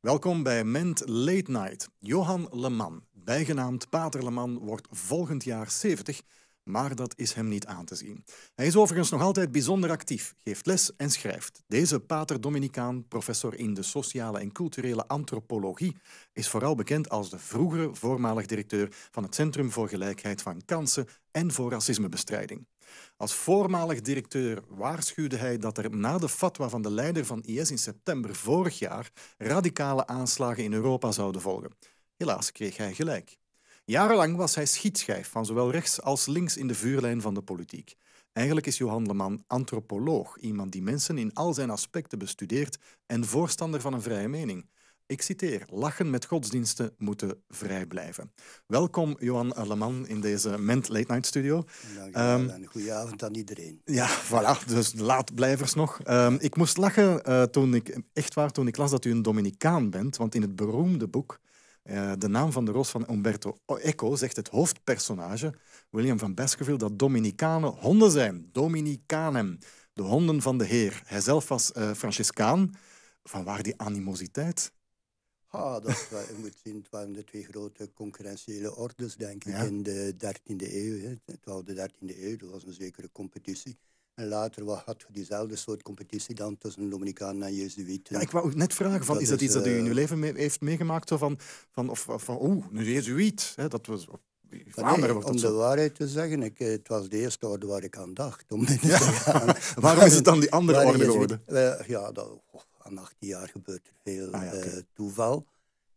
Welkom bij Ment Late Night. Johan Leman, bijgenaamd Pater Leman, wordt volgend jaar 70, maar dat is hem niet aan te zien. Hij is overigens nog altijd bijzonder actief, geeft les en schrijft. Deze Pater Dominicaan, professor in de sociale en culturele antropologie, is vooral bekend als de vroegere voormalig directeur van het Centrum voor Gelijkheid van Kansen en voor Racismebestrijding. Als voormalig directeur waarschuwde hij dat er na de fatwa van de leider van IS in september vorig jaar radicale aanslagen in Europa zouden volgen. Helaas kreeg hij gelijk. Jarenlang was hij schietschijf van zowel rechts als links in de vuurlijn van de politiek. Eigenlijk is Johan de Man antropoloog, iemand die mensen in al zijn aspecten bestudeert en voorstander van een vrije mening. Ik citeer, lachen met godsdiensten moeten vrij blijven. Welkom Johan Leman in deze Ment Late Night Studio. Dank um, en goedenavond aan iedereen. Ja, voilà, dus blijvers nog. Ehm, ik moest lachen eh, toen ik, echt waar, toen ik las dat u een Dominicaan bent, want in het beroemde boek eh, De naam van de roos van Umberto Eco zegt het hoofdpersonage, William van Baskerville, dat Dominicanen honden zijn. Dominicanen, de honden van de heer. Hij zelf was uh, Franciscaan. Van waar die animositeit? Ah, dat je moet zien, het waren de twee grote concurrentiële ordes, denk ik, in de 13e eeuw. Hè. was de 13e eeuw, dat was een zekere competitie. En later wat had je diezelfde soort competitie dan tussen Dominicanen en Jezuïeten. Ja, ik wou net vragen, van, is dat iets dat u in uw eh, leven heeft meegemaakt? Zo van, van, of, van, oeh, een Jezuïet. Hè, dat was, Nee, om de waarheid te zeggen, ik, eh, het was de eerste orde waar ik aan dacht. Om Waarom is het dan die andere orde geworden? Eh, ja, dat, aan 18 jaar gebeurt er veel ah, eh, toeval.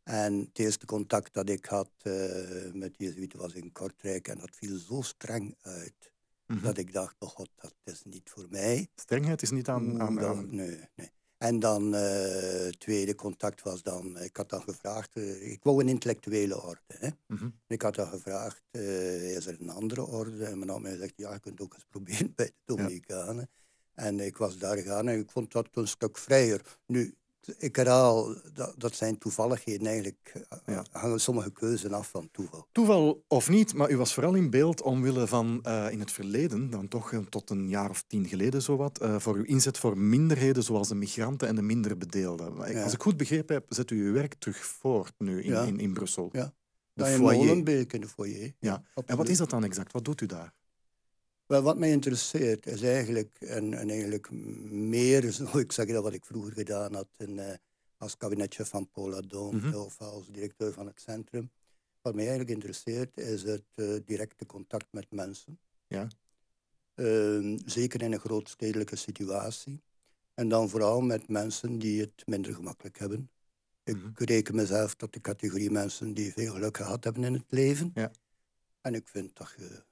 En het eerste contact dat ik had eh, met Jezuïeten was in Kortrijk en dat viel zo streng uit. Mhm. Dat ik dacht, oh god, dat is niet voor mij. Strengheid is niet aan... aan, dan, Nee, nee. En dan uh, tweede contact was dan, ik had dan gevraagd, ik wou een intellectuele orde. Hè? Mhm. Ik had dan gevraagd, is er een andere orde? En mijn mij gezegd: ja, je kunt ook eens proberen bij de Dominicanen. En ik was daar gegaan en ik vond dat een stuk vrijer. Nu, ik herhaal, dat, dat zijn toevalligheden eigenlijk. Eh, eh, hangen sommige keuzen af van toeval. Toeval of niet, maar u was vooral in beeld omwille van eh, in het verleden, dan toch tot een jaar of tien geleden zowat, uh, voor uw inzet voor minderheden zoals de migranten en de minderbedeelden. Ja. Als ik goed begrepen heb, zet u uw werk terug voort nu in, in, Brussel. Ja. De nou, in Molenbeek in de foyer. Ja. En wat is dat dan exact? Wat doet u daar? wat mij interesseert is eigenlijk, en, eigenlijk meer, zo ik zeg dat wat ik vroeger gedaan had eh, als kabinetje van Poladom mhm. mm of als directeur van het centrum. Wat mij eigenlijk interesseert is het eh, directe contact met mensen. Ja. Ehm, zeker in een grootstedelijke situatie. En dan vooral met mensen die het minder gemakkelijk hebben. Ik mm reken mezelf tot de categorie mensen die veel geluk gehad hebben in het leven. Ja. En ik vind dat je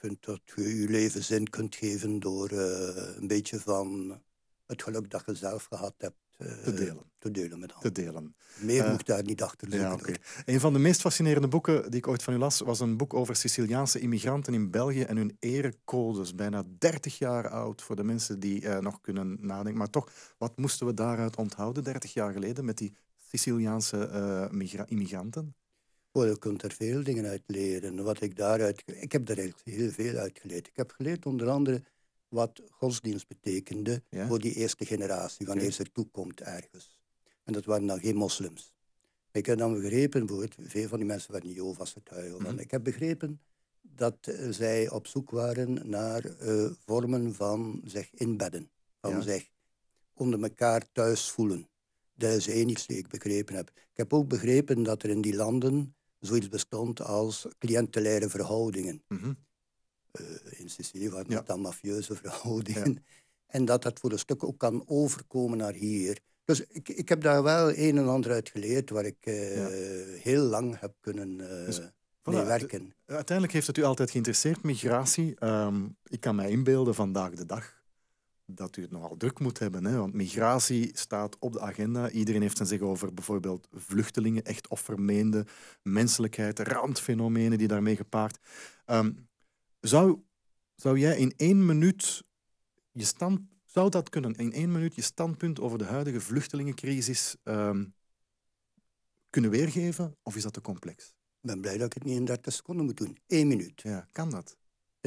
vind dat je je leven zin kunt geven door eh, een beetje van het geluk dat je zelf gehad hebt eh, te delen. Te delen met anderen. Te delen. Meer uh, daar niet achter te Ja, okay. Een van de meest fascinerende boeken die ik ooit van u las... was een boek over Siciliaanse immigranten in België en hun erecodes. Bijna 30 jaar oud voor de mensen die nog kunnen nadenken. Maar toch, wat moesten we daaruit onthouden 30 jaar geleden... met die Siciliaanse immigranten? Oh, je kunt er veel dingen uit leren. Wat ik daaruit... Ik heb daar eigenlijk heel veel uit geleerd. Ik heb geleerd onder andere wat godsdienst betekende voor die eerste generatie, wanneer ze ertoe komt ergens. En dat waren dan geen moslims. Ik heb dan begrepen, bijvoorbeeld, veel van die mensen waren Jehovah's getuigen. Mm Ik heb begrepen dat eh, zij op zoek waren naar eh, vormen van zich inbedden. Van zich onder elkaar thuis voelen. Dat is één iets die ik begrepen heb. Ik heb ook begrepen dat er in die landen zoiets bestond als cliëntelijke verhoudingen. Mm -hmm. uh, in Sicilië waren dan mafieuze verhoudingen. En dat dat voor een stuk ook kan overkomen naar hier. Dus ik, ik heb daar wel een en ander uit geleerd waar ik eh, heel lang heb kunnen eh, dus, mee werken. Uiteindelijk heeft het u altijd geïnteresseerd, migratie. Ehm, ik kan mij inbeelden vandaag de dag dat u het nogal druk moet hebben. Hè? Want migratie staat op de agenda. Iedereen heeft zijn zich over bijvoorbeeld vluchtelingen, echt of vermeende menselijkheid, randfenomenen die daarmee gepaard. Um, zou, zou jij in één minuut je stand, zou dat kunnen, in één minuut je standpunt over de huidige vluchtelingencrisis ehm, kunnen weergeven? Of is dat te complex? Ik ben blij dat ik het niet in 30 seconden moet doen. Eén minuut. Ja, kan dat?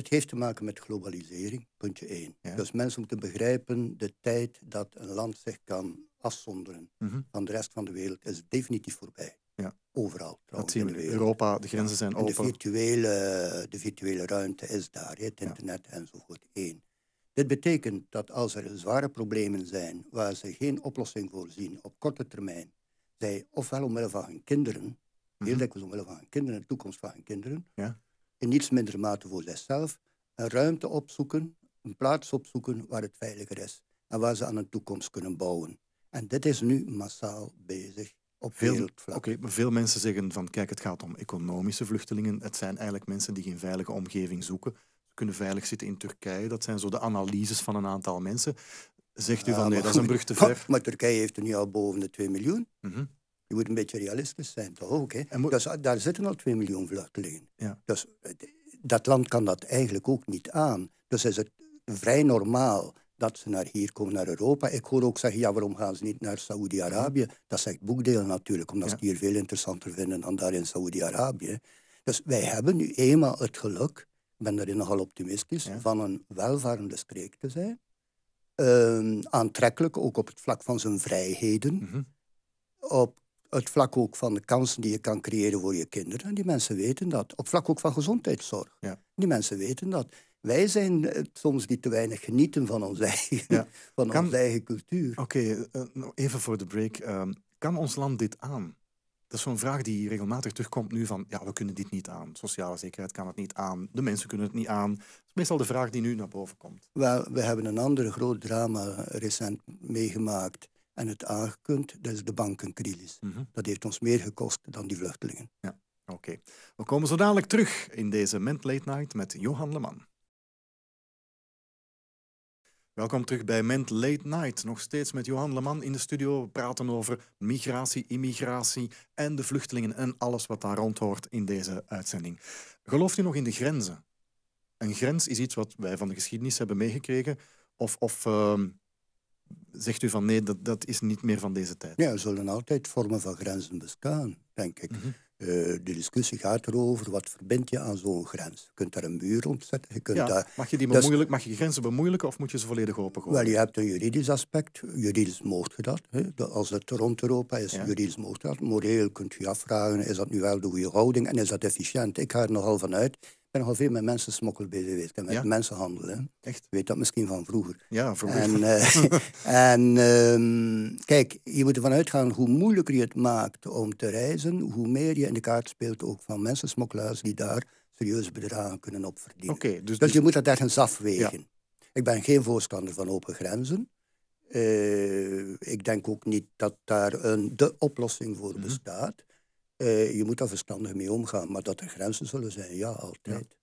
Het heeft te maken met globalisering, puntje 1. Dus mensen moeten begrijpen, de tijd dat een land zich kan afzonderen mhm. van de rest van de wereld is definitief voorbij. Ja. Overal trouwens. Dat zien we in Europa, de grenzen zijn open. De virtuele, de virtuele ruimte is daar, het internet ja. enzovoort. Eén. Dit betekent dat als er zware problemen zijn waar ze geen oplossing voor zien op korte termijn, zij ofwel omwille van hun kinderen, mhm. heel dikwijls omwille van hun kinderen, de toekomst van hun kinderen, ja in niets minder mate voor zichzelf, een ruimte opzoeken, een plaats opzoeken waar het veiliger is en waar ze aan een toekomst kunnen bouwen. En dit is nu massaal bezig op veel, Oké, veel mensen zeggen van kijk, het gaat om economische vluchtelingen. Het zijn eigenlijk mensen die geen veilige omgeving zoeken. Ze kunnen veilig zitten in Turkije. Dat zijn zo de analyses van een aantal mensen. Zegt u van nee, dat is een brug te ver? Maar, Turkije heeft er nu al boven de 2 miljoen. Mhm. Je moet een beetje realistisch zijn, toch ook? daar zitten al 2 miljoen vluchtelingen. Ja. Dus eh, dat land kan dat eigenlijk ook niet aan. Dus is het vrij normaal dat ze naar hier komen, naar Europa. Ik hoor ook zeggen, ja, waarom gaan ze niet naar Saoedi-Arabië? Dat zegt boekdeel natuurlijk, omdat ze het hier veel interessanter vinden dan daar in Saoedi-Arabië. Dus wij hebben nu eenmaal het geluk, ik ben daarin nogal optimistisch, van een welvarende streek te zijn. Ehm, aantrekkelijk, ook op het vlak van zijn vrijheden. Mhm. Op het vlak ook van de kansen die je kan creëren voor je kinderen. En die mensen weten dat. Op vlak ook van gezondheidszorg. Ja. Die mensen weten dat. Wij zijn eh, soms die te weinig genieten van onze eigen, van onze eigen cultuur. Oké, eh, nou, even voor de break. Ehm, kan ons land dit aan? Dat is zo'n vraag die regelmatig terugkomt nu van... ja, we kunnen dit niet aan. Sociale zekerheid kan het niet aan. De mensen kunnen het niet aan. Dat is meestal de vraag die nu naar boven komt. Wel, we hebben een ander groot drama recent meegemaakt en het aangekunt, dat is de bankencrisis. Mhm. Dat heeft ons meer gekost dan die vluchtelingen. Ja, oké. We komen zo dadelijk terug in deze Ment Late Night met Johan Leman. Welkom terug bij Ment Late Night. Nog steeds met Johan Leman in de studio. We praten over migratie, immigratie en de vluchtelingen en alles wat daar rond hoort in deze uitzending. Gelooft u nog in de grenzen? Een grens is iets wat wij van de geschiedenis hebben meegekregen. Of, of ehm, zegt u van nee, dat, dat is niet meer van deze tijd? Ja, er zullen altijd vormen van grenzen bestaan, denk ik. Mhm. Eh, de discussie gaat erover, wat verbind je aan zo'n grens? Je kunt daar een muur opzetten. Je kunt ja, mag, je die mag je grenzen bemoeilijken of moet je ze volledig opengooien? Wel, je hebt een juridisch aspect. Juridisch mocht je dat. Hè? Als het rond Europa is, juridisch mocht dat. Moreel kunt u afvragen, is dat nu wel de goede houding en is dat efficiënt? Ik ga er nogal van uit ben nogal veel met mensensmokkel bezig geweest. En met ja? mensenhandel. Echt? weet dat misschien van vroeger. Ja, vroeger. En, eh, en ehm, kijk, je moet ervan uitgaan hoe moeilijker je het maakt om te reizen, hoe meer je in de kaart speelt ook van mensensmokkelaars die daar serieuze bedragen kunnen op verdienen. Dus-, dus, je moet dat ergens afwegen. Ik ben geen voorstander van open grenzen. Eh, ik denk ook niet dat daar een, de oplossing voor mhm. bestaat. Eh, je moet daar verstandig mee omgaan. Maar dat er grenzen zullen zijn, ja, altijd.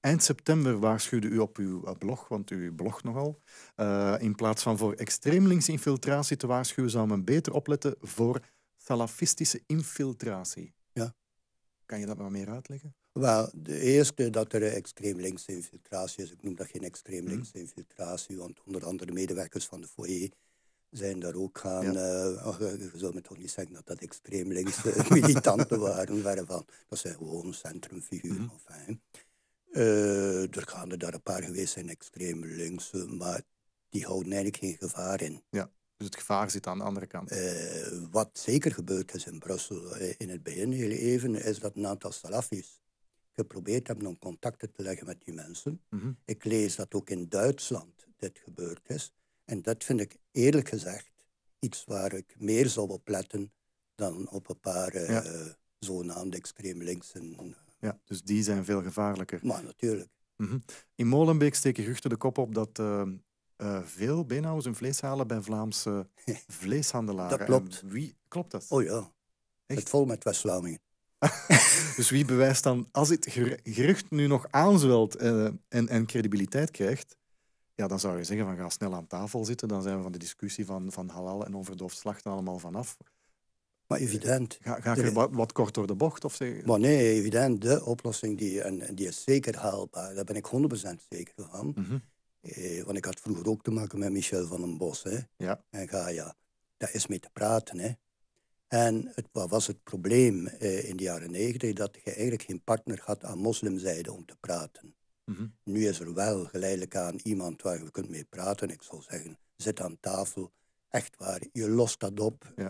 Eind september waarschuwde u op uw eh, blog, want u blogt nogal. Eh, in plaats van voor extreemlinkse infiltratie te waarschuwen, zou men beter opletten voor salafistische infiltratie. Ja. Kan je dat maar meer uitleggen? Wel, de eerste dat er extreem links infiltratie is. Ik noem dat geen extreem hmm. infiltratie, want onder andere medewerkers van de foyer zijn daar ook gaan... Ja. Uh, je zou me toch niet zeggen dat dat extreem linkse eh, militanten waren, waren van. Dat zijn gewoon centrumfiguren. Mm -hmm. er gaan er daar een paar geweest zijn, extreem linkse, maar die houden eigenlijk geen gevaar in. Ja, dus het gevaar zit aan de andere kant. wat zeker gebeurd is in Brussel, in het begin heel even, is dat een aantal Salafis geprobeerd hebben om contacten te leggen met die mensen. Mhm. Ik lees dat ook in Duitsland dit gebeurd is en dat vind ik eerlijk gezegd iets waar ik meer zou op letten dan op een paar uh, eh, zogenaamde extreem linkse. Eh. ja, dus die zijn veel gevaarlijker. Maar natuurlijk. Mhm. In Molenbeek steken geruchten de kop op dat eh, veel beenhouwers hun vlees halen bij Vlaamse vleeshandelaren. dat klopt. wie klopt dat? Oh ja, Echt? het vol met West-Vlamingen. dus wie bewijst dan, als het gerucht nu nog aanzwelt en, en credibiliteit krijgt, ja, dan zou je zeggen van ga snel aan tafel zitten. Dan zijn we van de discussie van, van halal en onverdoofd slachten allemaal vanaf. Maar evident. Eh, ga, ga je wat, kort door de bocht? Of zeg... Maar nee, evident. De oplossing die, en, die is zeker haalbaar. Daar ben ik 100% zeker van. Mhm. eh, want ik had vroeger ook te maken met Michel van den Bos. Ja. En ga, ja, daar is mee te praten. Hè. En het, wat was het probleem eh, in de jaren negentig? Dat je eigenlijk geen partner had aan moslimzijde om te praten. Mhm. Nu is er wel geleidelijk aan iemand waar je kunt mee praten. Ik zou zeggen, zit aan tafel. Echt waar, je lost dat op. Eh,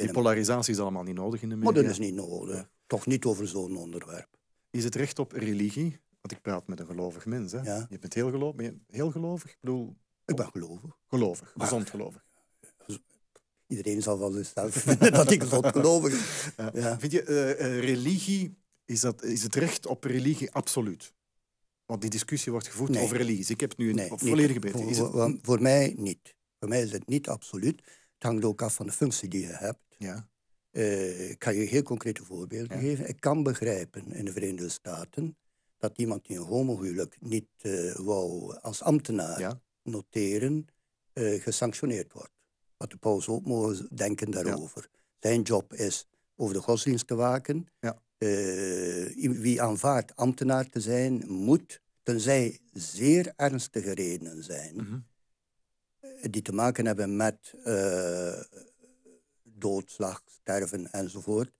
Die polarisatie is allemaal niet nodig in de media. dat is niet nodig. Toch niet over zo'n onderwerp. Is het recht op religie? Want ik praat met een gelovig mens. Hè? Je bent heel gelovig. Ben je heel gelovig? Ik bedoel... Ik ben gelovig. Gelovig, gezond gelovig. Iedereen zal wel zichzelf vinden dat ik gezond gelovig ben. Vind je, eh, eh, religie, is, dat, is het recht op religie absoluut? Want die discussie wordt gevoerd over religies. Ik heb het nu nee, volledig beter. voor, voor, mij niet. Voor mij is het niet absoluut. Het hangt ook af van de functie die je hebt. Ja. Eh, ik ga je heel concrete voorbeelden geven. Ik kan begrijpen in de Verenigde Staten dat iemand die een homohuwelijk niet uh, wou als ambtenaar noteren, eh, gesanctioneerd wordt. Wat de paus ook mogen denken daarover. Zijn job is over de godsdienst te waken. Ja. Eh, wie aanvaardt ambtenaar te zijn, moet, tenzij zeer ernstige redenen zijn, mhm. die te maken hebben met eh, doodslag, sterven enzovoort,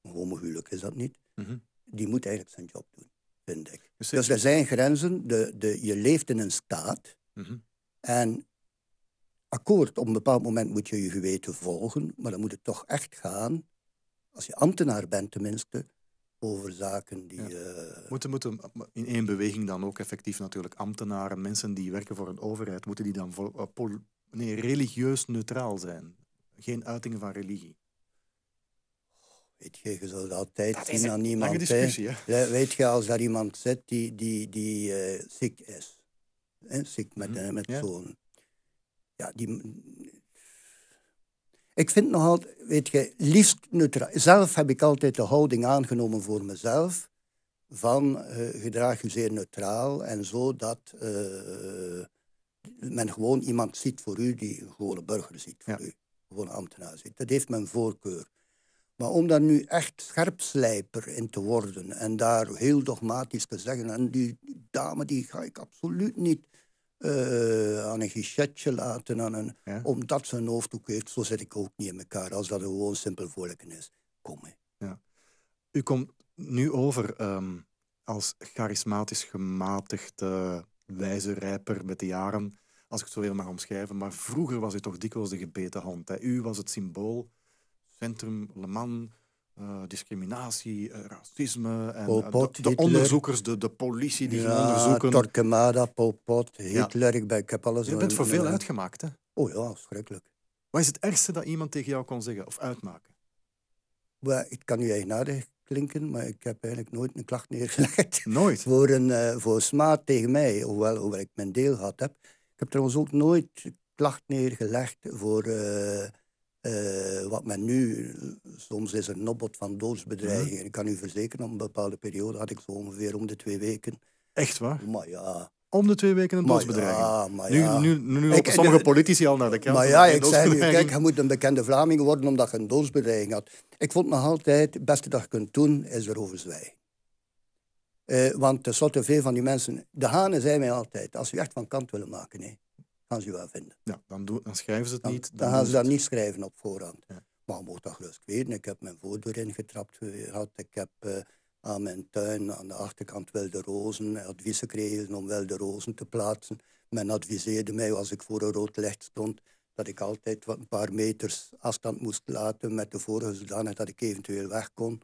homohuwelijk is dat niet, mhm. die moet eigenlijk zijn job doen, vind ik. Dus, dus er zijn grenzen, de, de, je leeft in een staat mhm. en akkoord, op een bepaald moment moet je je geweten volgen, maar dan moet het toch echt gaan, als je ambtenaar bent tenminste, over zaken die... Eh, moeten, moeten in één beweging dan ook effectief natuurlijk ambtenaren, mensen die werken voor een overheid, moeten die dan vol, eh, religieus neutraal zijn? Geen uitingen van religie? Weet je, je zult altijd zien aan iemand... Weet je, als daar iemand zit die, die, die ziek eh, is, ziek met, mhm. met zo'n... Ja, die, ik vind nog altijd, weet je, liefst neutraal. Zelf heb ik altijd de houding aangenomen voor mezelf van uh, eh, gedraag je zeer neutraal en zo dat eh, men gewoon iemand ziet voor u die een gewone burger ziet voor u, gewoon ambtenaar ziet. Dat heeft mijn voorkeur. Maar om daar nu echt scherpslijper in te worden en daar heel dogmatisch te zeggen, en die dame die ga ik absoluut niet eh, aan een gichetje laten. Aan een, Omdat ze een hoofddoek heeft, zo zit ik ook niet in elkaar. Als dat gewoon simpel voorlijken is. Kom mee. Ja. U komt nu over ehm, als charismatisch gematigde wijze rijper met de jaren. Als ik het zo wil mag omschrijven. Maar vroeger was u toch dikwijls de gebeten Hè? U was het symbool. Centrum, Le Mans, eh, discriminatie, eh, racisme. En, eh, de, de onderzoekers, de, de politie die ja, onderzoeken. Torquemada, Pol Pot, Hitler, ja. ik, ben, heb alles... Je bent voor veel uitgemaakt, hè? Oh ja, schrikkelijk. Wat is het ergste dat iemand tegen jou kon zeggen of uitmaken? ik kan nu eigenaardig klinken, maar ik heb eigenlijk nooit een klacht neergelegd. Nooit? voor, een, voor smaad tegen mij, hoewel, ik mijn deel gehad heb. Ik heb trouwens ook nooit klacht neergelegd voor... Eh, wat men nu, soms is er een van doodsbedreigingen. Ik kan u verzekeren, op een bepaalde periode had ik zo ongeveer om de twee weken. Echt waar? Oh, maar ja. Om de twee weken een doodsbedreiging. Nu, nu, nu lopen sommige politici al naar de kant. Maar ja, ik zei nu, kijk, je moet een bekende Vlaming worden omdat je een doodsbedreiging had. Ik vond nog altijd, het beste dat je kunt doen, is erover zwijgen. Uh, want tenslotte, veel van die mensen... De hanen zijn mij altijd, als je echt van kant willen maken. Nee gaan ze wel vinden. Ja, dan, dan schrijven ze het niet. Dan, gaan ze dat niet schrijven op voorhand. Maar je moet dat gerust weten. Ik heb mijn voordeur ingetrapt gehad. Ik heb eh, aan mijn tuin, aan de achterkant wel de rozen, advies gekregen om wel de rozen te plaatsen. Men adviseerde mij als ik voor een rood licht stond, dat ik altijd een paar meters afstand moest laten met de vorige, zodanig dat ik eventueel weg kon.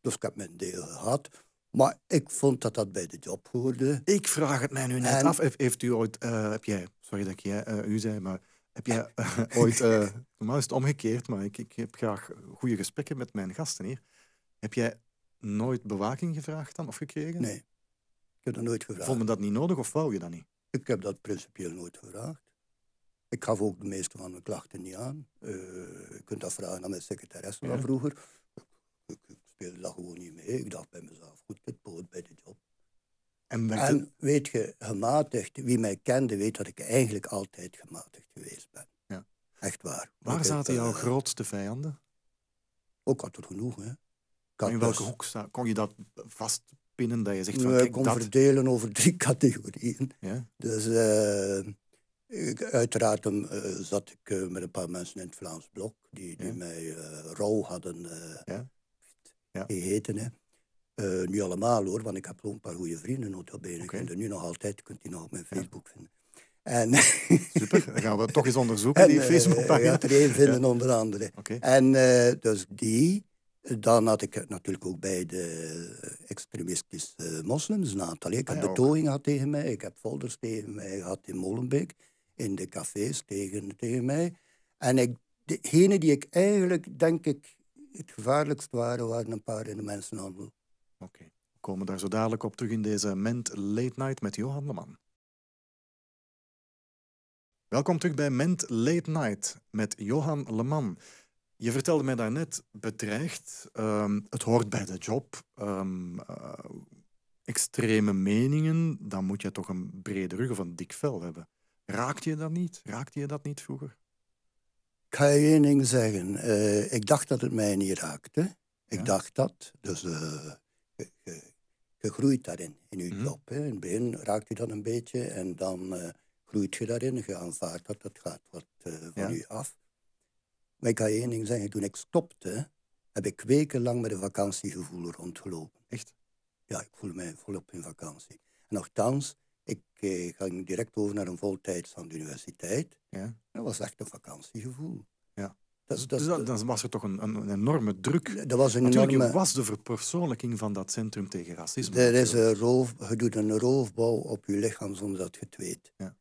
Dus ik heb mijn deel gehad. Maar ik vond dat dat bij de job hoorde. Ik vraag het mij nu net af. Heeft, u ooit, eh, heb jij, sorry dat ik jij, eh, u zei, maar heb jij eh, ooit, normaal is het omgekeerd, maar ik, ik heb graag goede gesprekken met mijn gasten hier. Heb jij nooit bewaking gevraagd dan of gekregen? Nee, ik heb dat nooit gevraagd. Vond me dat niet nodig of wou je dat niet? Ik heb dat principieel nooit gevraagd. Ik gaf ook de meeste van mijn klachten niet aan. je kunt dat vragen aan mijn secretaresse van vroeger ik dat gewoon niet mee. Ik dacht bij mezelf, goed, ik poot bij de job. En, weet je, gematigd, wie mij kende weet dat ik eigenlijk altijd gematigd geweest ben. Ja. Echt waar. Waar zaten jouw eh, grootste vijanden? Ook altijd genoeg, hè. In welke dus- hoek kon je dat vastpinnen? Dat je zegt van, ik kon dat... verdelen over drie categorieën. Ja? Dus eh, uiteraard eh, zat ik met een paar mensen in het Vlaams Blok die, die mij rouw hadden ja? ja. gegeten. Hè. Eh, nu allemaal hoor, want ik heb een paar goede vrienden notabene. Okay. Ik vind nu nog altijd, kunt die nog op mijn Facebook vinden. En Super, dan gaan we toch eens onderzoeken, en, die eh, Facebookpagina. Uh, vinden onder andere. En eh, dus die, dan had ik natuurlijk ook bij de extremistische moslims een aantal. Ik heb ah, ja, gehad tegen mij, ik heb folders tegen mij gehad in Molenbeek, in de cafés tegen, tegen mij. En ik, degene die ik eigenlijk, denk ik, het gevaarlijkst waren, waren een paar in de mensenhandel. Oké, we komen daar zo dadelijk op terug in deze Ment Late Night met Johan Leman. Welkom terug bij Ment Late Night met Johan Leman. Je vertelde mij daarnet, bedreigd, ehm, het hoort bij de job. Ehm, eh, extreme meningen, dan moet je toch een brede rug of een dik vel hebben. Raakte je dat niet? Raakte je dat niet vroeger? Ik ga je één ding zeggen. Eh, ik dacht dat het mij niet raakte. Ik dacht dat. Dus je, eh, groeit daarin, in je mm. job. In het begin raakt je dat een beetje en dan eh, groeit je daarin. Je aanvaardt dat, dat gaat wat van je af. Maar ik ga je één ding zeggen. Toen ik stopte, heb ik wekenlang met een vakantiegevoel rondgelopen. Echt? Ja, ik voel mij volop in vakantie. En nogthans, ik eh, ging direct over naar een voltijds aan de universiteit. Ja. Dat was echt een vakantiegevoel. Ja. Dat, dat, dus dat, dan was er toch een, enorme druk. Dat was een enorme... was de verpersoonlijking van dat centrum tegen racisme. Er is een roof, je doet een roofbouw op je lichaam zonder dat je het weet. Ja.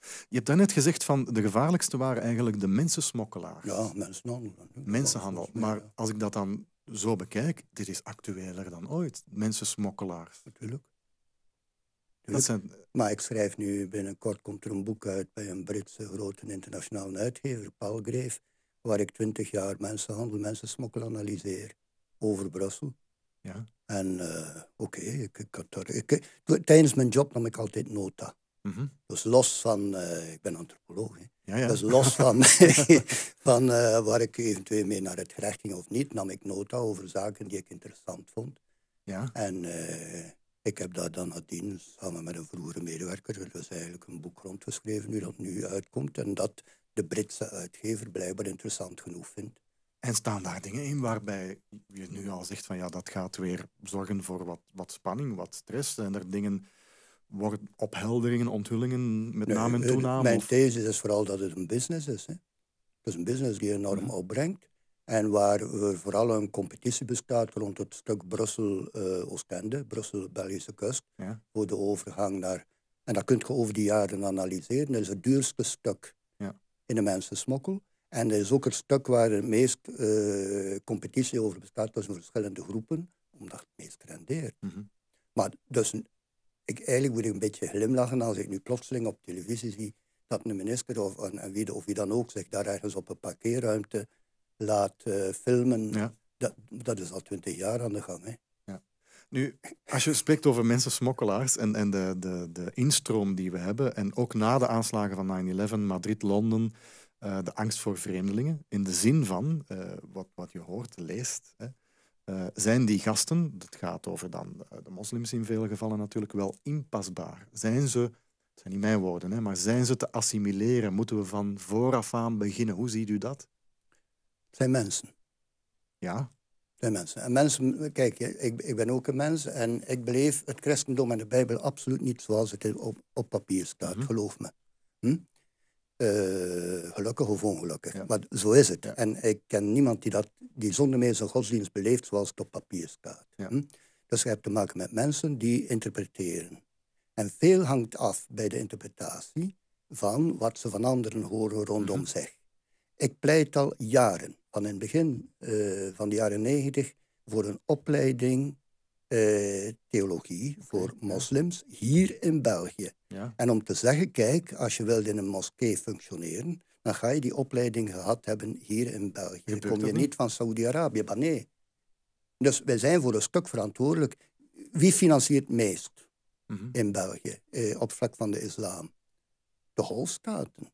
Je hebt daarnet gezegd van de gevaarlijkste waren eigenlijk de mensensmokkelaars. Ja, mensenhandel. Mensenhandel. Maar als ik dat dan zo bekijk, dit is actueler dan ooit. Mensensmokkelaars. Natuurlijk. Maar ik schrijf nu, binnenkort komt er een boek uit bij een Britse grote internationale uitgever, Palgrave, waar ik twintig jaar mensenhandel, mensensmokkel analyseer over Brussel. Ja. En eh, oké, ik, ik, tijdens mijn job nam ik altijd nota. Mhm. Dus los van, eh, ik ben antropoloog, ja, dus los van, van eh, waar ik eventueel mee naar het gerecht ging of niet, nam ik nota over zaken die ik interessant vond. Ja. En ik heb daar dan nadien samen met een vroegere medewerker dus eigenlijk een boek rondgeschreven nu dat nu uitkomt en dat de Britse uitgever blijkbaar interessant genoeg vindt. En staan daar dingen in waarbij je nu al zegt van ja, dat gaat weer zorgen voor wat, wat spanning, wat stress. Zijn er dingen, worden ophelderingen, onthullingen met name en toename? Mijn thesis is vooral dat het een business is. Hè? Het is een business die enorm mhm. opbrengt. En waar er vooral een competitie bestaat rond het stuk Brussel-Oostende, eh, Brussel-Belgische kust, ja. voor de overgang naar. En dat kun je over die jaren analyseren. Dat is het duurste stuk ja. in de mensensmokkel. En dat is ook het stuk waar het meest eh, competitie over bestaat tussen verschillende groepen, omdat het meest rendeert. Mhm. Maar dus, ik, eigenlijk moet ik een beetje glimlachen als ik nu plotseling op televisie zie dat een minister en, en wie, of wie dan ook zich daar ergens op een parkeerruimte laat eh, filmen. Ja. Dat, dat is al twintig jaar aan de gang. Hè. Nu, als je spreekt over smokkelaars en, en de, de, de instroom die we hebben, en ook na de aanslagen van 9-11, Madrid, Londen, eh, de angst voor vreemdelingen, in de zin van, eh, wat, wat je hoort, leest, hè, zijn die gasten, dat gaat over dan de moslims in vele gevallen natuurlijk, wel inpasbaar? Zijn ze, het zijn niet mijn woorden, hè, maar zijn ze te assimileren? Moeten we van vooraf aan beginnen? Hoe ziet u dat? zijn mensen. Ja. Zijn mensen. En mensen, kijk, ik, ik ben ook een mens en ik beleef het christendom en de Bijbel absoluut niet zoals het op, papier staat, mhm. geloof me. Hm? Eh, gelukkig of ongelukkig. Maar zo is het. En ik ken niemand die, dat, die zonder meer zijn godsdienst beleeft zoals het op papier staat. Ja. Hm? Dus je hebt te maken met mensen die interpreteren. En veel hangt af bij de interpretatie van wat ze van anderen horen rondom mm zich. Ik pleit al jaren, van in het begin eh, van de jaren negentig, voor een opleiding eh, theologie voor moslims hier in België. En om te zeggen, kijk, als je wilt in een moskee functioneren, dan ga je die opleiding gehad hebben hier in België. Dan Kom je niet, niet van Saudi-Arabië, maar nee. Dus wij zijn voor een stuk verantwoordelijk. Wie financiert het meest mhm. in België eh, op vlak van de islam? De golfstaten.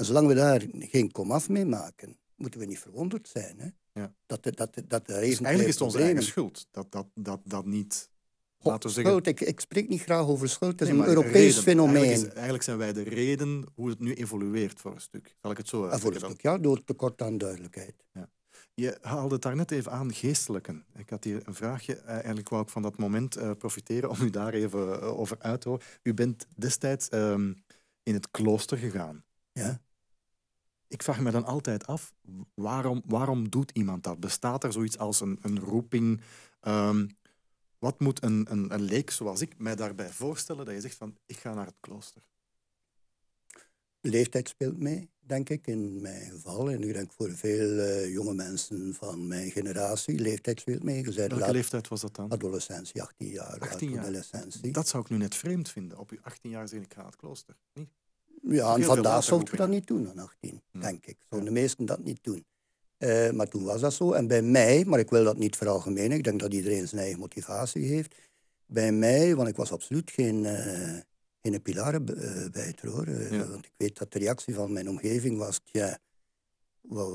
En zolang we daar geen komaf mee maken, moeten we niet verwonderd zijn. Hè? Ja. Dat, dat, dat dus eigenlijk is het onze eigen schuld dat dat, dat, dat niet... laten zeggen... Schuld, ik, ik, spreek niet graag over schuld, het is een Europees fenomeen. Eigenlijk, zijn wij de reden hoe het nu evolueert voor een stuk. Zal ik het zo uitleggen? Voor een stuk, ja, door tekort aan duidelijkheid. Ja. Je haalde het daarnet even aan, geestelijken. Ik had hier een vraagje. Eh, eigenlijk wou ik van dat moment eh, profiteren om u daar even eh, over uit te horen. U bent destijds ehm, in het klooster gegaan. Ja ik vraag me dan altijd af, waarom, waarom doet iemand dat? Bestaat er zoiets als een, een roeping? Ehm, wat moet een, een, een leek zoals ik mij daarbij voorstellen dat je zegt van, ik ga naar het klooster? Leeftijd speelt mee, denk ik, in mijn geval. En ik denk voor veel eh, jonge mensen van mijn generatie, leeftijd speelt mee. Je Welke leeftijd was dat dan? Adolescentie, 18 jaar. 18 jaar. Adolescentie. Dat zou ik nu net vreemd vinden. Op je 18 jaar zeg ik ga naar het klooster. Niet? Ja, en vandaag zochten we dat niet doen, aan 18, denk ik. Zouden de meesten dat niet doen. Eh, maar toen was dat zo. En bij mij, maar ik wil dat niet veralgemenen, ik denk dat iedereen zijn eigen motivatie heeft. Bij mij, want ik was absoluut geen, uh, geen pilarenbijter eh, hoor. Uh, ja. Want ik weet dat de reactie van mijn omgeving was: ja, wat,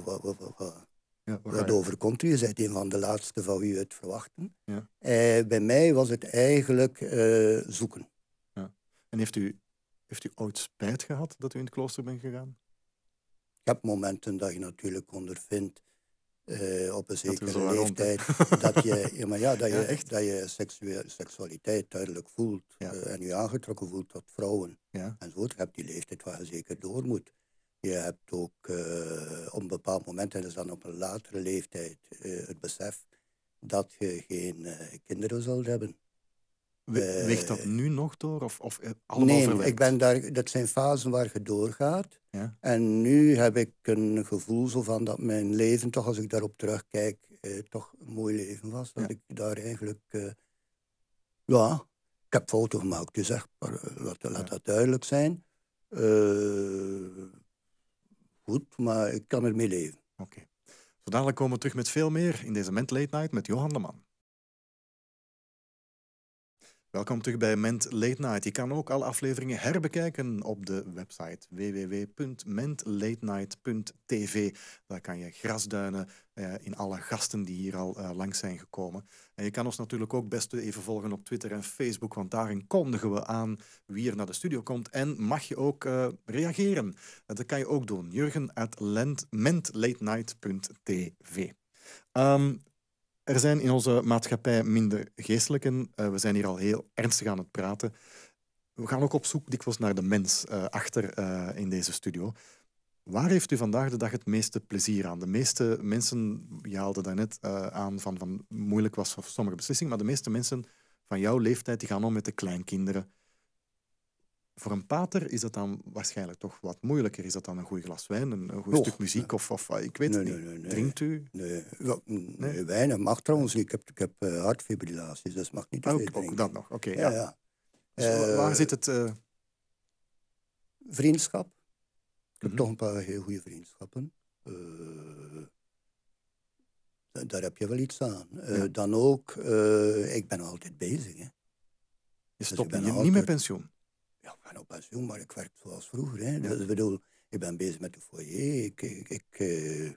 overkomt u? Je bent een van de laatste van wie u het verwachten. Ja. bij mij was het eigenlijk zoeken. En heeft u heeft u ooit spijt gehad dat u in het klooster bent gegaan? Ik heb momenten dat je natuurlijk ondervindt eh, op een zekere leeftijd dat je, maar ja, dat je, echt? Dat je seksualiteit duidelijk voelt ja. Eh, en je aangetrokken voelt tot vrouwen. en zo. Je hebt die leeftijd waar je zeker door moet. Je hebt ook uh, op een bepaald moment, en dat is dan op een latere leeftijd, het besef dat je geen kinderen zult hebben. Eh, weegt dat nu nog door? Of, of eh, allemaal nee, ik ben daar, dat zijn fasen waar je doorgaat. Ja. En nu heb ik een gevoel van dat mijn leven, toch als ik daarop terugkijk, eh, toch een mooi leven was. Dat ik daar eigenlijk, eh, ja, ik heb foto's gemaakt, dus echt, eh, laat, laat dat duidelijk zijn. goed, maar ik kan ermee leven. Oké. Okay. komen we terug met veel meer in deze Ment Late Night met Johan de Man. Welkom terug bij Ment Late Night. Je kan ook alle afleveringen herbekijken op de website www.mentlatenight.tv. Daar kan je grasduinen eh, in alle gasten die hier al eh, langs zijn gekomen. En je kan ons natuurlijk ook best even volgen op Twitter en Facebook, want daarin kondigen we aan wie er naar de studio komt. En mag je ook eh, reageren. Dat kan je ook doen. Jurgen at mentlatenight.tv. Um, ehm, er zijn in onze maatschappij minder geestelijken. Eh, we zijn hier al heel ernstig aan het praten. We gaan ook op zoek dikwijls naar de mens eh, achter eh, in deze studio. Waar heeft u vandaag de dag het meeste plezier aan? De meeste mensen, je haalde daarnet net aan van, van moeilijk was voor sommige beslissingen, maar de meeste mensen van jouw leeftijd die gaan om met de kleinkinderen. Voor een pater is dat dan waarschijnlijk toch wat moeilijker. Is dat dan een goed glas wijn, een, goed stuk muziek of, of ik weet het niet. Drinkt u? Nee, nee? wijn mag trouwens. Ik heb, ik heb uh, hartfibrillaties, dus mag niet te ah, ook, dat nog, oké. ja, ja. Dus eh, waar zit het... Eh, Vriendschap. Ik heb mhm. toch een paar heel goede vriendschappen. daar heb je wel iets aan. Dan ook, ik ben altijd bezig. Hè. Je dus stopt niet met pensioen? Ja, we gaan op pensioen maar ik werk zoals vroeger. Hè. Dat, dus ik bedoel, ik ben bezig met de foyer. Ik, ik, ik eh,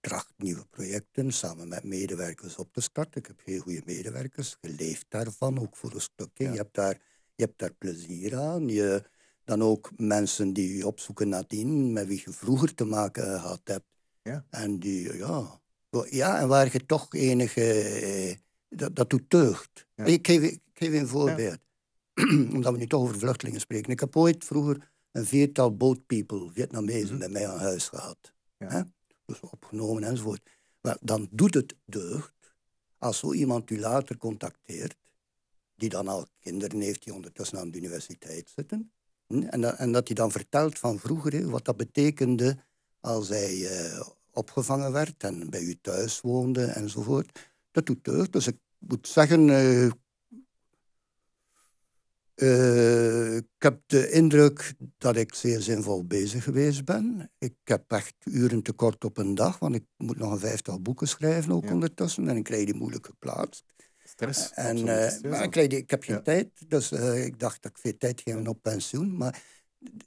tracht nieuwe projecten samen met medewerkers op te starten. Ik heb heel goede medewerkers. Je leeft daarvan, ook voor een stukje. Je, hebt daar, je hebt daar plezier aan. Je, dan ook mensen die je opzoeken nadien, met wie je vroeger te maken gehad hebt. Ja. En die, ja... Ja, en waar je toch enige... Eh, dat, dat doet deugd. Ik, geef, ik een voorbeeld. omdat we nu toch over vluchtelingen spreken. Ik heb ooit vroeger een viertal people, Vietnamezen, mhm. bij mij aan huis gehad. Dus opgenomen enzovoort. Maar dan doet het deugd als zo iemand u later contacteert, die dan al kinderen heeft die ondertussen aan de universiteit zitten, hm, en dat, en dat hij dan vertelt van vroeger wat dat betekende als hij eh, opgevangen werd en bij u thuis woonde enzovoort. Dat doet deugd. Dus ik moet zeggen, eh, eh, ik heb de indruk dat ik zeer zinvol bezig geweest ben. Ik heb echt uren tekort op een dag, want ik moet nog een vijftal boeken schrijven ook ondertussen. En ik krijg die moeilijke plaats. Stress. En, eh, maar ik, die, ik, heb geen tijd, dus eh, ik dacht dat ik veel tijd ging op pensioen. Maar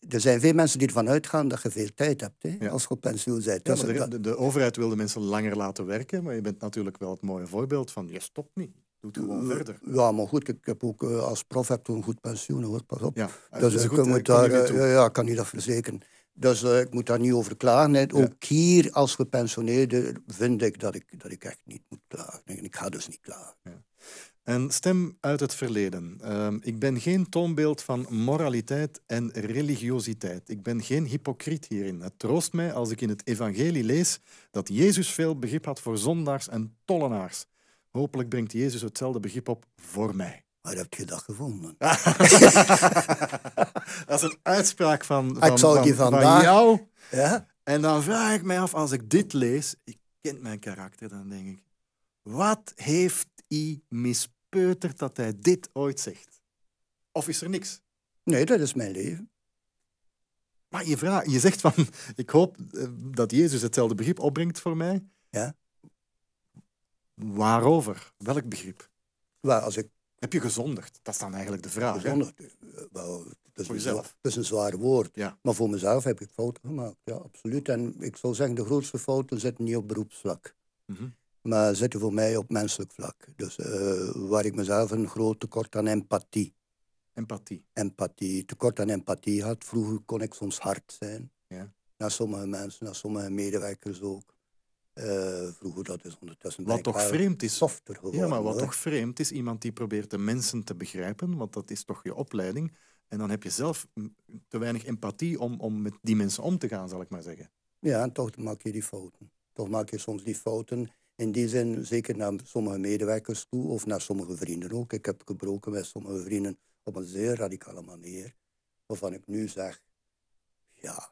er zijn veel mensen die ervan uitgaan dat je veel tijd hebt hè, als je op pensioen bent. Dus de, de, overheid wil de mensen langer laten werken, maar je bent natuurlijk wel het mooie voorbeeld van je stopt niet gewoon verder. Ja, maar goed, ik heb ook eh, als prof heb een goed pensioen, hoor, pas op. Ja, dus ik, goed, moet daar, eh, ja, ja, kan u dat verzekeren. Dus eh, ik moet daar niet over klagen. Nee, Ook hier als gepensioneerde vind ik dat, ik dat ik echt niet moet klagen. Nee, ik ga dus niet klagen. Ja. Een stem uit het verleden. Ehm, ik ben geen toonbeeld van moraliteit en religiositeit. Ik ben geen hypocriet hierin. Het troost mij als ik in het evangelie lees dat Jezus veel begrip had voor zondaars en tollenaars. Hopelijk brengt Jezus hetzelfde begrip op voor mij. Waar heb je dat gevonden? dat is een uitspraak van, ah, van, jou. Ja? En dan vraag ik mij af, als ik dit lees, ik ken mijn karakter, dan denk ik, wat heeft I mispeuterd dat hij dit ooit zegt? Of is er niks? Nee, dat is mijn leven. Maar je, vraagt, je zegt van, ik hoop eh, dat Jezus hetzelfde begrip opbrengt voor mij. Ja. Waarover? Welk begrip? Waar als ik... Heb je gezondigd? Dat is dan eigenlijk de vraag. Gezondigd? Eh, wel, dat, is een, dat is een zwaar woord. Ja. Maar voor mezelf heb ik fouten gemaakt. Ja, absoluut. En ik zou zeggen, de grootste fouten zitten niet op beroepsvlak. Mm -hmm. Maar zitten voor mij op menselijk vlak. Dus eh, waar ik mezelf een groot tekort aan empathie. Empathie? Empathie. Tekort aan empathie had. Vroeger kon ik soms hard zijn. Ja. Naar sommige mensen, naar sommige medewerkers ook. Eh, vroeger, dat is ondertussen wat toch vreemd is, softer geworden. Ja, maar wat toch vreemd is, iemand die probeert de mensen te begrijpen, want dat is toch je opleiding. En dan heb je zelf te weinig empathie om, om met die mensen om te gaan, zal ik maar zeggen. Ja, en toch maak je die fouten. Toch maak je soms die fouten. In die zin, zeker naar sommige medewerkers toe of naar sommige vrienden ook. Ik heb gebroken met sommige vrienden op een zeer radicale manier. Waarvan ik nu zeg, ja.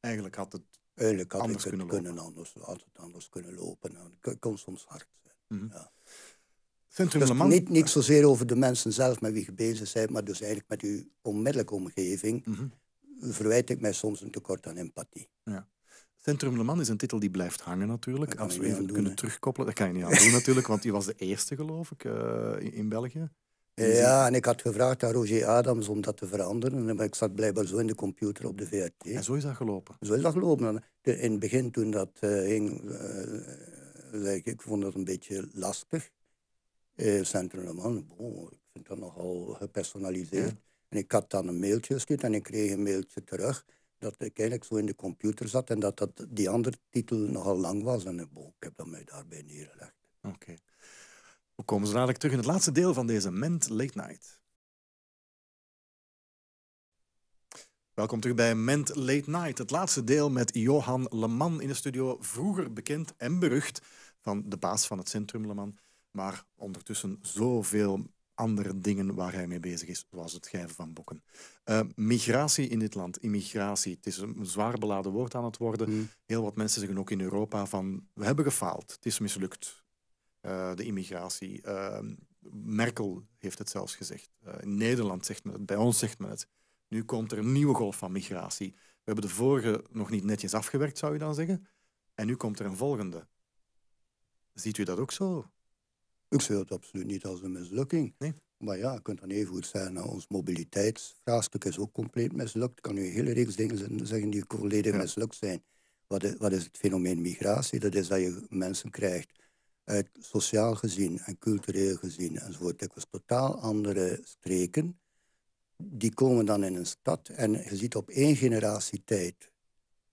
Eigenlijk had het Eigenlijk had ik het kunnen, anders, had het anders kunnen lopen. het nou, kon soms hard zijn. Mm Centrum dus niet, niet zozeer over de mensen zelf met wie je bezig bent, maar dus eigenlijk met uw onmiddellijke omgeving mhm. verwijt ik mij soms een tekort aan empathie. Ja. Centrum Le Mans is een titel die blijft hangen natuurlijk. Als we even kunnen terugkoppelen, dat kan je niet aan doen natuurlijk, want die was de eerste geloof ik eh, in België. Hm. Ja, en ik had gevraagd aan Roger Adams om dat te veranderen. Maar ik zat blijkbaar zo in de computer op de VRT. En zo is dat gelopen? Zo is dat gelopen. Eh, in het begin toen dat eh, ging, eh, ik, vond dat een beetje lastig. Uh, Centrum Man, ik vind dat nogal gepersonaliseerd. En ik had dan een mailtje gestuurd en ik kreeg een mailtje terug dat ik eigenlijk zo in de computer zat en dat, dat die andere titel nogal lang was. En ik heb dat mij daarbij neergelegd. Oké. We komen zo dadelijk terug in het laatste deel van deze Ment Late Night. Welkom terug bij Ment Late Night, het laatste deel met Johan Leman in de studio. Vroeger bekend en berucht van de baas van het Centrum Leman, maar ondertussen zoveel andere dingen waar hij mee bezig is, zoals het schrijven van boeken. Eh, migratie in dit land, immigratie, het is een zwaar beladen woord aan het worden. Mm. Heel wat mensen zeggen ook in Europa van, we hebben gefaald, het is mislukt. Eh, de immigratie. Ehm, Merkel heeft het zelfs gezegd. Eh, in Nederland zegt men het, bij ons zegt men het. Nu komt er een nieuwe golf van migratie. We hebben de vorige nog niet netjes afgewerkt, zou je dan zeggen. En nu komt er een volgende. Ziet u dat ook zo? Ik zie het absoluut niet als een mislukking. Maar ja, je kunt dan even goed zeggen, nou, ons mobiliteitsvraagstuk is ook compleet mislukt. kan u een hele reeks dingen zeggen die volledig mislukt zijn. Wat wat is het fenomeen migratie? Dat is dat je mensen krijgt uit sociaal gezien en cultureel gezien enzovoort. Ik was totaal andere streken. Die komen dan in een stad en je ziet op één generatie tijd,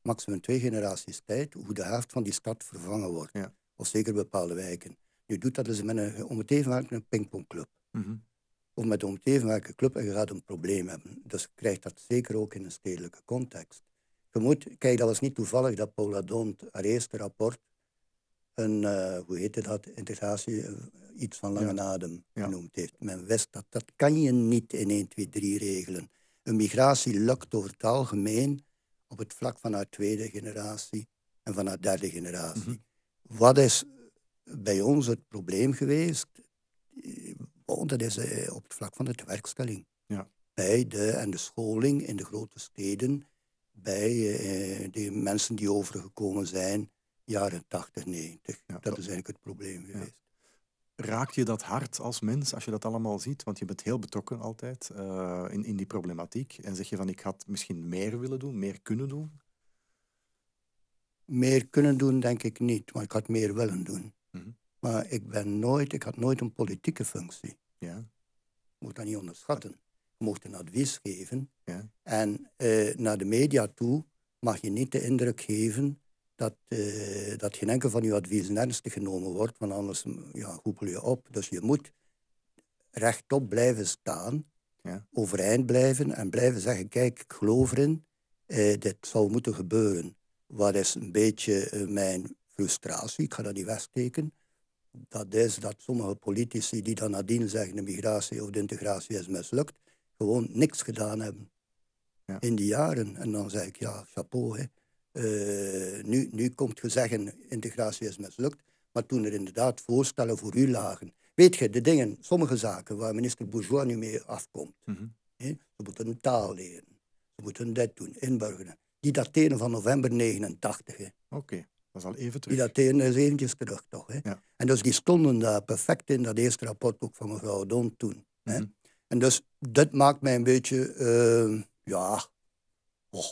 maximum twee generaties tijd, hoe de helft van die stad vervangen wordt. Of zeker bepaalde wijken. Nu doet dat dus met een, om het even een pingpongclub. Mm Of met om het even een club en je gaat een probleem hebben. Dus je krijgt dat zeker ook in een stedelijke context. Je moet, kijk, dat was niet toevallig dat Paula Dont eerste rapport een, eh, hoe heette dat, integratie, eh, iets van lange adem genoemd heeft. Men wist dat dat kan je niet in 1, 2, 3 regelen. Een migratie lukt over het algemeen op het vlak van haar tweede generatie en van haar derde generatie. Mhm. Wat is bij ons het probleem geweest? dat eh, is op het vlak van de tewerkstelling. Ja. Bij de, en de scholing in de grote steden bij de mensen die overgekomen zijn jaren 80, 90. dat, is eigenlijk het probleem geweest. Raakt je dat hard als mens als je dat allemaal ziet? Want je bent heel betrokken altijd eh, in, in die problematiek. En zeg je van ik had misschien meer willen doen, meer kunnen doen? Meer kunnen doen denk ik niet, maar ik had meer willen doen. Mhm. Maar ik, ben nooit, ik had nooit een politieke functie. Ja. moet dat niet onderschatten. Je mocht een advies geven. Ja. En eh, naar de media toe mag je niet de indruk geven dat, eh, dat geen enkel van uw adviezen ernstig genomen wordt, want anders mm, ja, je op. Dus je moet rechtop blijven staan, ja. overeind blijven en blijven zeggen, kijk, ik geloof erin, eh, dit zou moeten gebeuren. Wat is een beetje eh, mijn frustratie, ik ga dat niet wegsteken, dat is dat sommige politici die dan nadien zeggen de migratie of de integratie is mislukt, gewoon niks gedaan hebben. In die jaren. En dan zeg ik, ja, chapeau, eh, nu, nu komt je zeggen, integratie is mislukt. Maar toen er inderdaad voorstellen voor u lagen. Weet je, de dingen, sommige zaken waar minister Bourgeois nu mee afkomt. Mm -hmm. ze moeten een taal leren. Ze moeten dit doen, inburgeren. Die dateren van november 89. Oké, dat is al even terug. Die dateren is eventjes terug, toch? Ja. En dus die stonden daar perfect in dat eerste rapport ook van mevrouw Don toen. Mhm. En dus dat maakt mij een beetje, ehm, ja, oh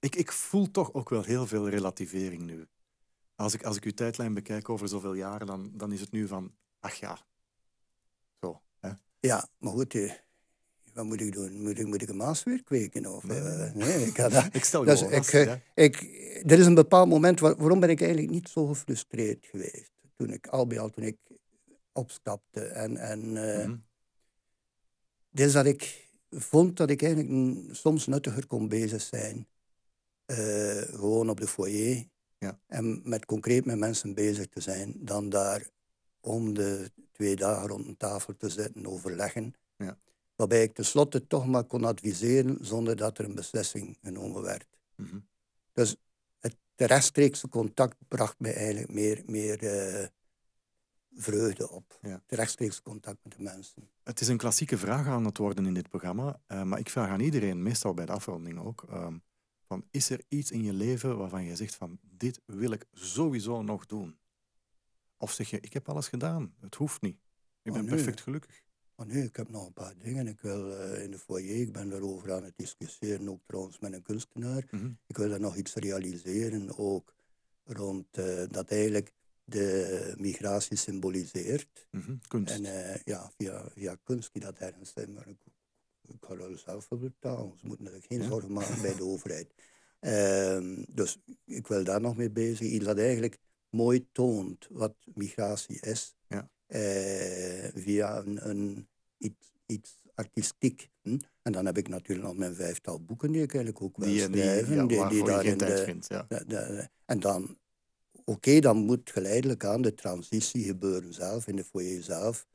ik, ik voel toch ook wel heel veel relativering nu. Als ik, als ik uw tijdlijn bekijk over zoveel jaren, dan, dan is het nu van, ach ja, zo. Ja, maar goed, eh, wat moet ik doen? Moet ik, moet ik een maas weer kweken? Of, nee, eh, nee. ik, dat, stel je dus ik, eh, ik, Er is een bepaald moment, waarom ben ik eigenlijk niet zo gefrustreerd geweest? Toen ik, al bij al, toen ik opstapte. En, en uh, mm dat ik vond dat ik eigenlijk soms nuttiger kon bezig zijn. Eh, gewoon op de foyer. Ja. En met concreet met mensen bezig te zijn, dan daar om de twee dagen rond een tafel te zitten, overleggen. Ja. Waarbij ik tenslotte toch maar kon adviseren zonder dat er een beslissing genomen werd. Mhm. Dus het rechtstreekse contact bracht mij eigenlijk meer, meer eh, vreugde op. Ja. rechtstreekse contact met de mensen. Het is een klassieke vraag aan het worden in dit programma, eh, maar ik vraag aan iedereen, meestal bij de afronding ook. Ehm, is er iets in je leven waarvan je zegt van dit wil ik sowieso nog doen? Of zeg je, ik heb alles gedaan, het hoeft niet. Ik ben perfect gelukkig. Oh nee, ik heb nog een paar dingen. Ik wil eh, in de foyer, ik ben daarover aan het discussiëren, ook trouwens met een kunstenaar. Mhm. Ik wil er nog iets realiseren, ook rond eh, dat eigenlijk de migratie symboliseert. Mhm, kunst. En eh, ja, via, via kunst die dat ergens in ik kan er zelf voor betalen. Ze moeten natuurlijk geen zorgen maken bij de overheid. Ehm, dus ik wil daar nog mee bezig. Iets eigenlijk mooi toont wat migratie is. Ja. Eh, via een, iets, artistiek. Hm. En dan heb ik natuurlijk nog mijn vijftal boeken die ik eigenlijk ook wil schrijven. Die, ja, die, die daar in en dan, oké, dan moet geleidelijk aan de transitie gebeuren zelf, in de foyer zelf.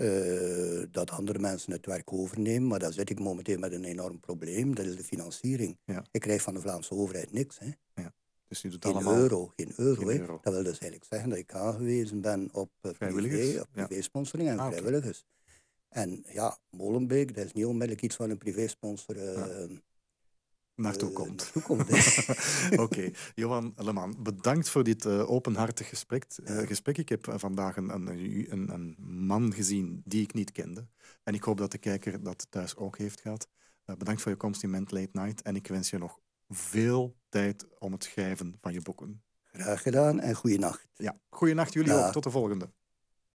Eh, dat andere mensen het werk overnemen. Maar daar zit ik momenteel met een enorm probleem. Dat is de financiering. Ik krijg van de Vlaamse overheid niks. Hè. Ja. Dus geen, euro, euro, Dat wil dus eigenlijk zeggen dat ik aangewezen ben op eh, privé, op privé-sponsoring en ah, vrijwilligers. En ja, Molenbeek, dat is niet onmiddellijk iets van een privé-sponsor eh, eh, naartoe komt. komt Oké, Johan Leman, bedankt voor dit eh, openhartig gesprek. Eh, gesprek. Ik heb vandaag een, een, een, man gezien die ik niet kende. En ik hoop dat de kijker dat thuis ook heeft gehad. bedankt voor je komst in Ment Late Night. En ik wens je nog veel tijd om het schrijven van je boeken. Graag gedaan en goeienacht. Ja, goeienacht jullie ook. Tot de volgende.